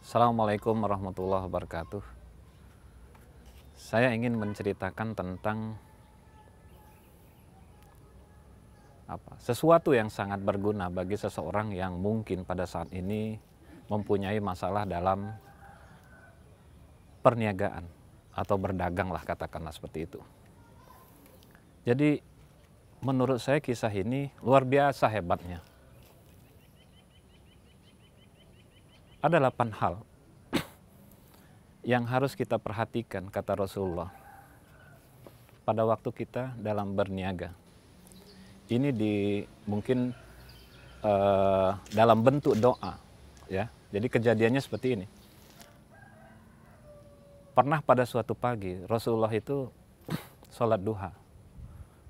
Assalamualaikum warahmatullahi wabarakatuh. Saya ingin menceritakan tentang apa? Sesuatu yang sangat berguna bagi seseorang yang mungkin pada saat ini mempunyai masalah dalam perniagaan atau berdagang lah katakanlah seperti itu. Jadi menurut saya kisah ini luar biasa hebatnya. Ada delapan hal yang harus kita perhatikan kata Rasulullah pada waktu kita dalam berniaga. Ini di mungkin uh, dalam bentuk doa ya. Jadi kejadiannya seperti ini. Pernah pada suatu pagi Rasulullah itu sholat duha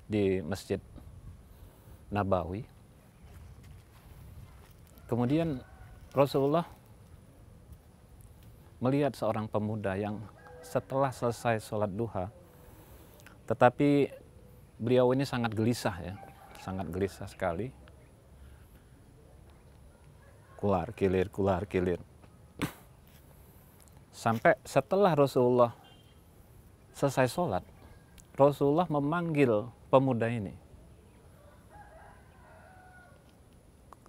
di Masjid Nabawi. Kemudian Rasulullah melihat seorang pemuda yang setelah selesai sholat duha, tetapi beliau ini sangat gelisah ya, sangat gelisah sekali. Kular, kilir, kular, kilir. Sampai setelah Rasulullah selesai sholat, Rasulullah memanggil pemuda ini.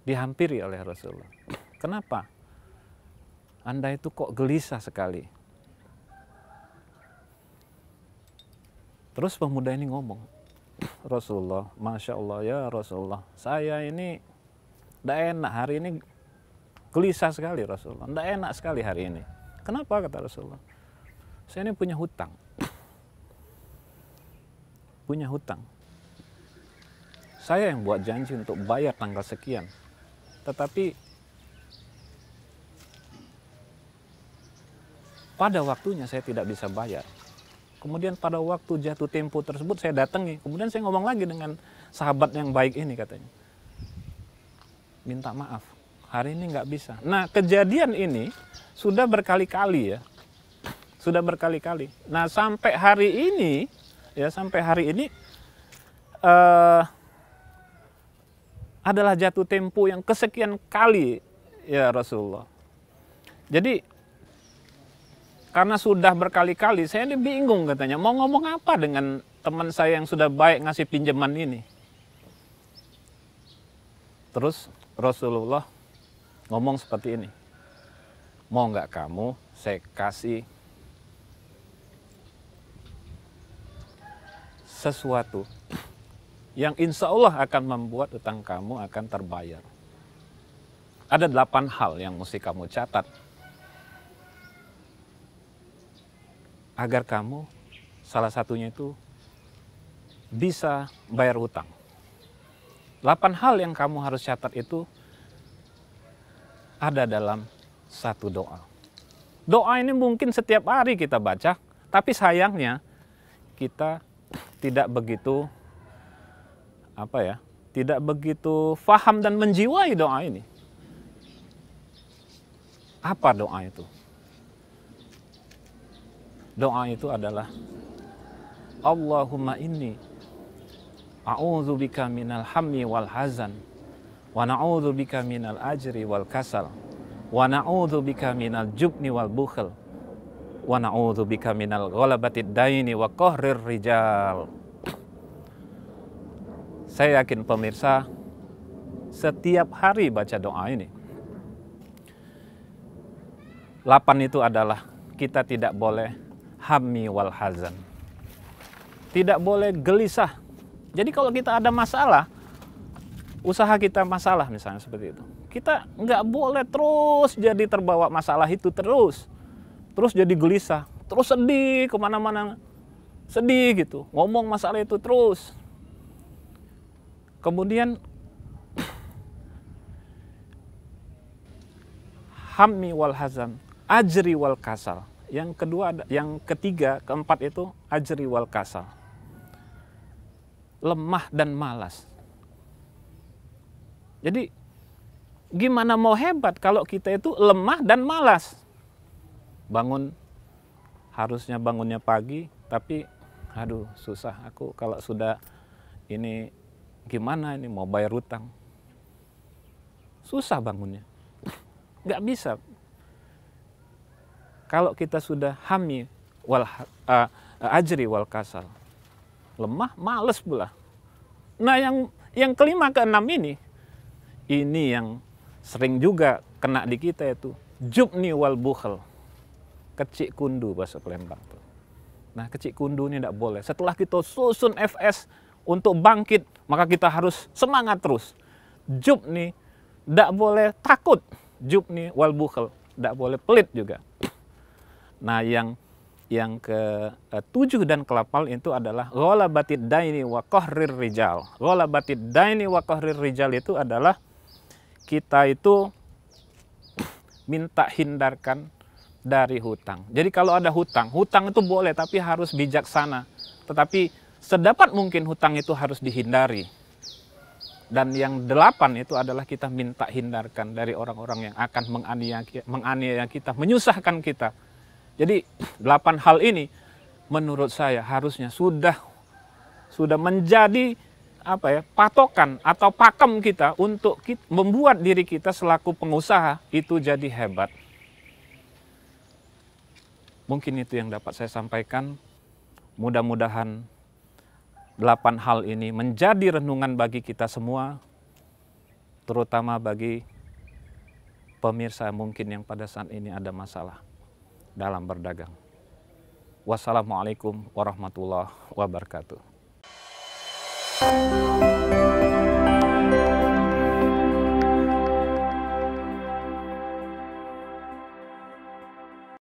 Dihampiri oleh Rasulullah. Kenapa? Anda itu kok gelisah sekali. Terus pemuda ini ngomong, Rasulullah, Masya Allah ya Rasulullah, saya ini tidak enak hari ini gelisah sekali Rasulullah, tidak enak sekali hari ini. Kenapa kata Rasulullah? Saya ini punya hutang punya hutang. Saya yang buat janji untuk bayar tanggal sekian. Tetapi pada waktunya saya tidak bisa bayar. Kemudian pada waktu jatuh tempo tersebut saya datangi. Kemudian saya ngomong lagi dengan sahabat yang baik ini katanya. Minta maaf, hari ini nggak bisa. Nah kejadian ini sudah berkali-kali ya. Sudah berkali-kali. Nah sampai hari ini ya sampai hari ini uh, adalah jatuh tempo yang kesekian kali ya Rasulullah. Jadi karena sudah berkali-kali saya ini bingung katanya mau ngomong apa dengan teman saya yang sudah baik ngasih pinjaman ini. Terus Rasulullah ngomong seperti ini. Mau nggak kamu saya kasih sesuatu yang insya Allah akan membuat utang kamu akan terbayar. Ada delapan hal yang mesti kamu catat agar kamu salah satunya itu bisa bayar utang. Delapan hal yang kamu harus catat itu ada dalam satu doa. Doa ini mungkin setiap hari kita baca, tapi sayangnya kita tidak begitu apa ya tidak begitu faham dan menjiwai doa ini apa doa itu doa itu adalah Allahumma inni bika minal hammi wal hazan wa na'udzubika minal ajri wal kasal wa na'udzubika minal jubni wal bukhl wa bika minal ghalabatid daini wa qahrir rijal. Saya yakin pemirsa setiap hari baca doa ini. Lapan itu adalah kita tidak boleh hami wal hazan. Tidak boleh gelisah. Jadi kalau kita ada masalah, usaha kita masalah misalnya seperti itu. Kita nggak boleh terus jadi terbawa masalah itu terus terus jadi gelisah, terus sedih kemana-mana, sedih gitu, ngomong masalah itu terus. Kemudian hammi wal hazan, ajri wal kasal. Yang kedua, yang ketiga, keempat itu ajri wal kasal. Lemah dan malas. Jadi gimana mau hebat kalau kita itu lemah dan malas? bangun harusnya bangunnya pagi tapi aduh susah aku kalau sudah ini gimana ini mau bayar utang susah bangunnya nggak bisa kalau kita sudah hami wal uh, ajri wal kasal lemah males pula nah yang yang kelima ke enam ini ini yang sering juga kena di kita itu jubni wal bukhel Kecik Kundu bahasa Palembang tuh. Nah, Kecik Kundu ini tidak boleh. Setelah kita susun FS untuk bangkit, maka kita harus semangat terus. Jup nih tidak boleh takut. Jup nih wal bukhl tidak boleh pelit juga. Nah, yang yang ke eh, tujuh dan kelapal itu adalah gola batid daini wa kohrir rijal. Gola batid daini wa kohrir rijal itu adalah kita itu minta hindarkan dari hutang. Jadi kalau ada hutang, hutang itu boleh tapi harus bijaksana. Tetapi sedapat mungkin hutang itu harus dihindari. Dan yang delapan itu adalah kita minta hindarkan dari orang-orang yang akan menganiaya, kita, menyusahkan kita. Jadi delapan hal ini menurut saya harusnya sudah sudah menjadi apa ya patokan atau pakem kita untuk membuat diri kita selaku pengusaha itu jadi hebat. Mungkin itu yang dapat saya sampaikan. Mudah-mudahan delapan hal ini menjadi renungan bagi kita semua, terutama bagi pemirsa mungkin yang pada saat ini ada masalah dalam berdagang. Wassalamualaikum warahmatullahi wabarakatuh.